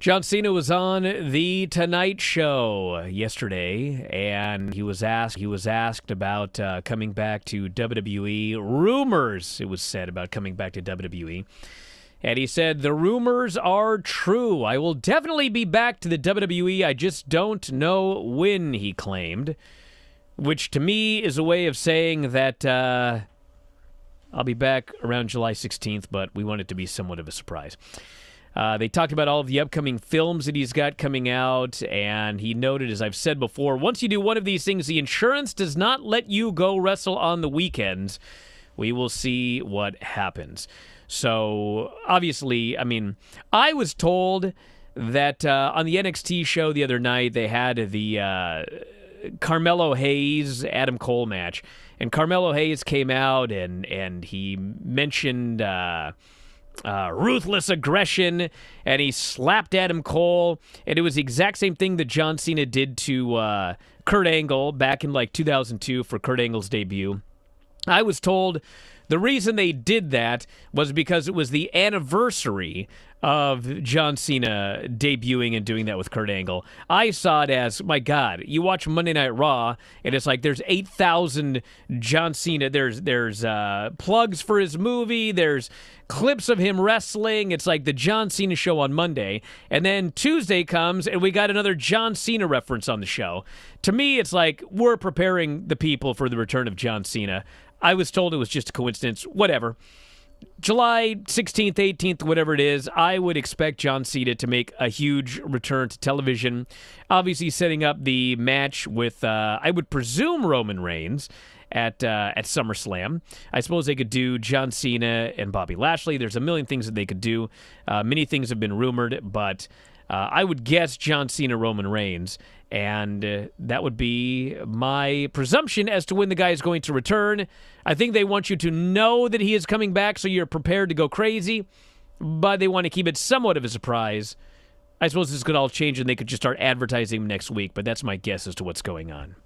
John Cena was on the Tonight Show yesterday, and he was asked he was asked about uh, coming back to WWE. Rumors, it was said about coming back to WWE, and he said the rumors are true. I will definitely be back to the WWE. I just don't know when. He claimed, which to me is a way of saying that uh, I'll be back around July 16th, but we want it to be somewhat of a surprise. Uh, they talked about all of the upcoming films that he's got coming out, and he noted, as I've said before, once you do one of these things, the insurance does not let you go wrestle on the weekends. We will see what happens. So, obviously, I mean, I was told that uh, on the NXT show the other night, they had the uh, Carmelo Hayes Adam Cole match, and Carmelo Hayes came out and and he mentioned uh, uh, ruthless aggression, and he slapped Adam Cole, and it was the exact same thing that John Cena did to uh, Kurt Angle back in like 2002 for Kurt Angle's debut. I was told the reason they did that was because it was the anniversary of John Cena debuting and doing that with Kurt Angle. I saw it as, my God, you watch Monday Night Raw, and it's like there's 8,000 John Cena. There's there's uh, plugs for his movie. There's clips of him wrestling. It's like the John Cena show on Monday, and then Tuesday comes, and we got another John Cena reference on the show. To me, it's like we're preparing the people for the return of John Cena. I was told it was just a coincidence. Whatever. July 16th, 18th, whatever it is, I would expect John Cena to make a huge return to television. Obviously, setting up the match with, uh, I would presume, Roman Reigns at uh, at SummerSlam. I suppose they could do John Cena and Bobby Lashley. There's a million things that they could do. Uh, many things have been rumored, but uh, I would guess John Cena, Roman Reigns, and uh, that would be my presumption as to when the guy is going to return. I think they want you to know that he is coming back so you're prepared to go crazy, but they want to keep it somewhat of a surprise. I suppose this could all change and they could just start advertising next week, but that's my guess as to what's going on.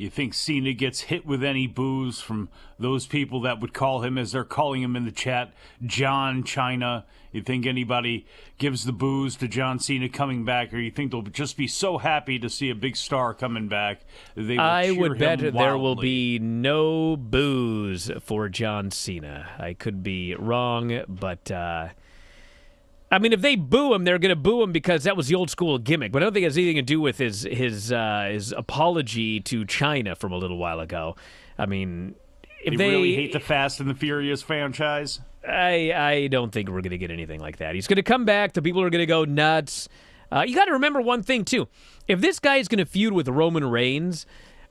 You think Cena gets hit with any booze from those people that would call him, as they're calling him in the chat, John China? You think anybody gives the booze to John Cena coming back, or you think they'll just be so happy to see a big star coming back? They I would bet wildly. there will be no booze for John Cena. I could be wrong, but. Uh I mean, if they boo him, they're going to boo him because that was the old school gimmick. But I don't think it has anything to do with his his uh, his apology to China from a little while ago. I mean, if they, they really hate the Fast and the Furious franchise. I I don't think we're going to get anything like that. He's going to come back. The people are going to go nuts. Uh, you got to remember one thing too. If this guy is going to feud with Roman Reigns,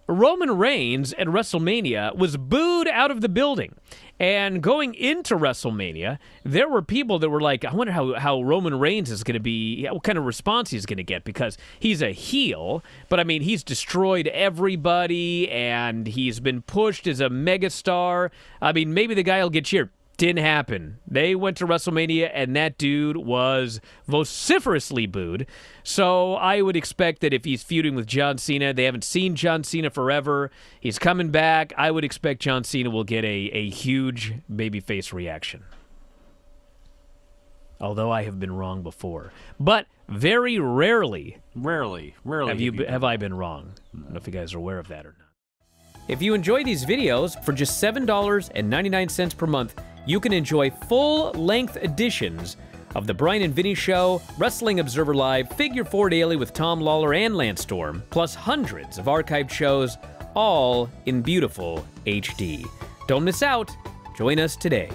Roman Reigns at WrestleMania was booed out of the building. And going into WrestleMania, there were people that were like, I wonder how, how Roman Reigns is going to be, what kind of response he's going to get because he's a heel, but I mean, he's destroyed everybody and he's been pushed as a megastar. I mean, maybe the guy will get cheered didn't happen. They went to WrestleMania, and that dude was vociferously booed. So I would expect that if he's feuding with John Cena, they haven't seen John Cena forever. He's coming back. I would expect John Cena will get a, a huge babyface reaction. Although I have been wrong before, but very rarely, rarely, rarely have you have, you have I been wrong. I don't know if you guys are aware of that or not. If you enjoy these videos, for just $7.99 per month, you can enjoy full-length editions of The Brian and Vinny Show, Wrestling Observer Live, Figure 4 Daily with Tom Lawler and Lance Storm, plus hundreds of archived shows, all in beautiful HD. Don't miss out. Join us today.